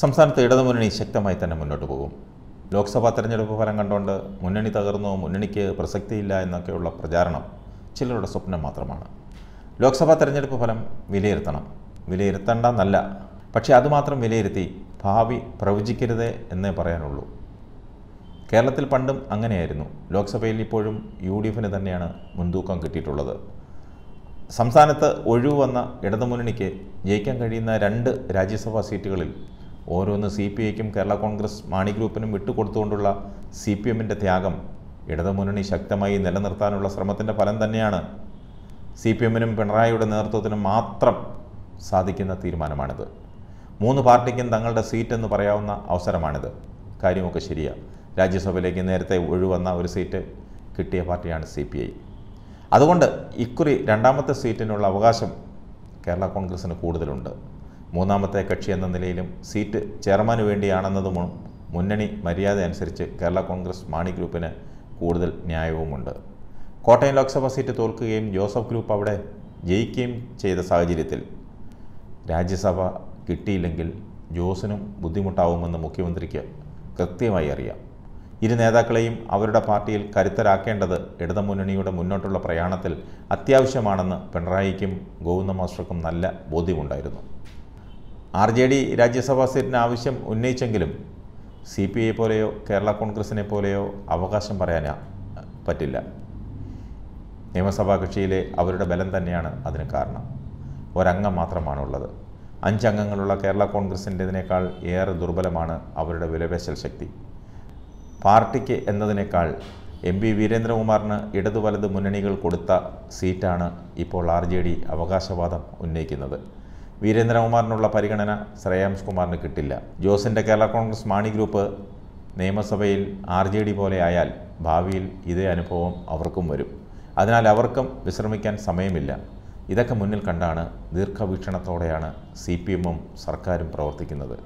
സംസ്ഥാനത്ത് ഇടതുമുന്നണി ശക്തമായി തന്നെ മുന്നോട്ട് പോകും ലോക്സഭാ തെരഞ്ഞെടുപ്പ് ഫലം കണ്ടുകൊണ്ട് മുന്നണി തകർന്നു മുന്നണിക്ക് പ്രസക്തിയില്ല എന്നൊക്കെയുള്ള പ്രചാരണം ചിലരുടെ സ്വപ്നം മാത്രമാണ് ലോക്സഭാ തെരഞ്ഞെടുപ്പ് ഫലം വിലയിരുത്തണം വിലയിരുത്തേണ്ടെന്നല്ല പക്ഷേ അതുമാത്രം വിലയിരുത്തി ഭാവി പ്രവചിക്കരുതേ എന്നേ പറയാനുള്ളൂ കേരളത്തിൽ പണ്ടും അങ്ങനെയായിരുന്നു ലോക്സഭയിൽ ഇപ്പോഴും യു ഡി എഫിന് തന്നെയാണ് മുൻതൂക്കം കിട്ടിയിട്ടുള്ളത് സംസ്ഥാനത്ത് ഒഴിവ് വന്ന ഇടതുമുന്നണിക്ക് ജയിക്കാൻ കഴിയുന്ന രണ്ട് രാജ്യസഭാ സീറ്റുകളിൽ ഓരോന്ന് സി പി ഐക്കും കേരള കോൺഗ്രസ് മാണി ഗ്രൂപ്പിനും വിട്ടുകൊടുത്തുകൊണ്ടുള്ള സി പി എമ്മിൻ്റെ ത്യാഗം ഇടതുമുന്നണി ശക്തമായി നിലനിർത്താനുള്ള ശ്രമത്തിൻ്റെ ഫലം തന്നെയാണ് സി പി എമ്മിനും പിണറായിയുടെ നേതൃത്വത്തിനും മാത്രം സാധിക്കുന്ന തീരുമാനമാണിത് മൂന്ന് പാർട്ടിക്കും തങ്ങളുടെ സീറ്റ് എന്ന് പറയാവുന്ന അവസരമാണിത് കാര്യമൊക്കെ ശരിയാണ് രാജ്യസഭയിലേക്ക് നേരത്തെ ഒഴിവന്ന ഒരു സീറ്റ് കിട്ടിയ പാർട്ടിയാണ് സി പി ഐ അതുകൊണ്ട് ഇക്കുറി രണ്ടാമത്തെ സീറ്റിനുള്ള അവകാശം കേരള കോൺഗ്രസിന് കൂടുതലുണ്ട് മൂന്നാമത്തെ കക്ഷി എന്ന നിലയിലും സീറ്റ് ചെയർമാന് വേണ്ടിയാണെന്നതും മുന്നണി മര്യാദ അനുസരിച്ച് കേരള കോൺഗ്രസ് മാണി ഗ്രൂപ്പിന് കൂടുതൽ ന്യായവുമുണ്ട് കോട്ടയം ലോക്സഭാ സീറ്റ് തോൽക്കുകയും ജോസഫ് ഗ്രൂപ്പ് അവിടെ ജയിക്കുകയും ചെയ്ത സാഹചര്യത്തിൽ രാജ്യസഭ കിട്ടിയില്ലെങ്കിൽ ജോസിനും ബുദ്ധിമുട്ടാവുമെന്ന് മുഖ്യമന്ത്രിക്ക് കൃത്യമായി അറിയാം ഇരു നേതാക്കളെയും അവരുടെ പാർട്ടിയിൽ കരുത്തരാക്കേണ്ടത് ഇടതുമുന്നണിയുടെ മുന്നോട്ടുള്ള പ്രയാണത്തിൽ അത്യാവശ്യമാണെന്ന് പിണറായിക്കും ഗോവിന്ദ മാസ്റ്റർക്കും നല്ല ബോധ്യമുണ്ടായിരുന്നു ആർ ജെ ഡി രാജ്യസഭാ സീറ്റിന് ആവശ്യം ഉന്നയിച്ചെങ്കിലും സി പി ഐ പോലെയോ കേരള കോൺഗ്രസിനെ പോലെയോ അവകാശം പറയാൻ പറ്റില്ല നിയമസഭാ കക്ഷിയിലെ അവരുടെ ബലം തന്നെയാണ് അതിന് കാരണം ഒരംഗം മാത്രമാണുള്ളത് അഞ്ചംഗങ്ങളുള്ള കേരള കോൺഗ്രസിൻ്റെതിനേക്കാൾ ഏറെ ദുർബലമാണ് അവരുടെ വിലപേശൽ ശക്തി പാർട്ടിക്ക് എന്നതിനേക്കാൾ എം പി വീരേന്ദ്രകുമാറിന് ഇടതു വലത് മുന്നണികൾ കൊടുത്ത സീറ്റാണ് ഇപ്പോൾ ആർ ജെ ഡി അവകാശവാദം ഉന്നയിക്കുന്നത് വീരേന്ദ്രകുമാറിനുള്ള പരിഗണന ശ്രേയാംസ് കുമാറിന് കിട്ടില്ല ജോസിൻ്റെ കേരള കോൺഗ്രസ് മാണി ഗ്രൂപ്പ് നിയമസഭയിൽ ആർ ജെ ഡി പോലെ ആയാൽ ഭാവിയിൽ ഇതേ അനുഭവം അവർക്കും വരും അതിനാൽ അവർക്കും വിശ്രമിക്കാൻ സമയമില്ല ഇതൊക്കെ മുന്നിൽ കണ്ടാണ് ദീർഘവീക്ഷണത്തോടെയാണ് സി പി എമ്മും സർക്കാരും പ്രവർത്തിക്കുന്നത്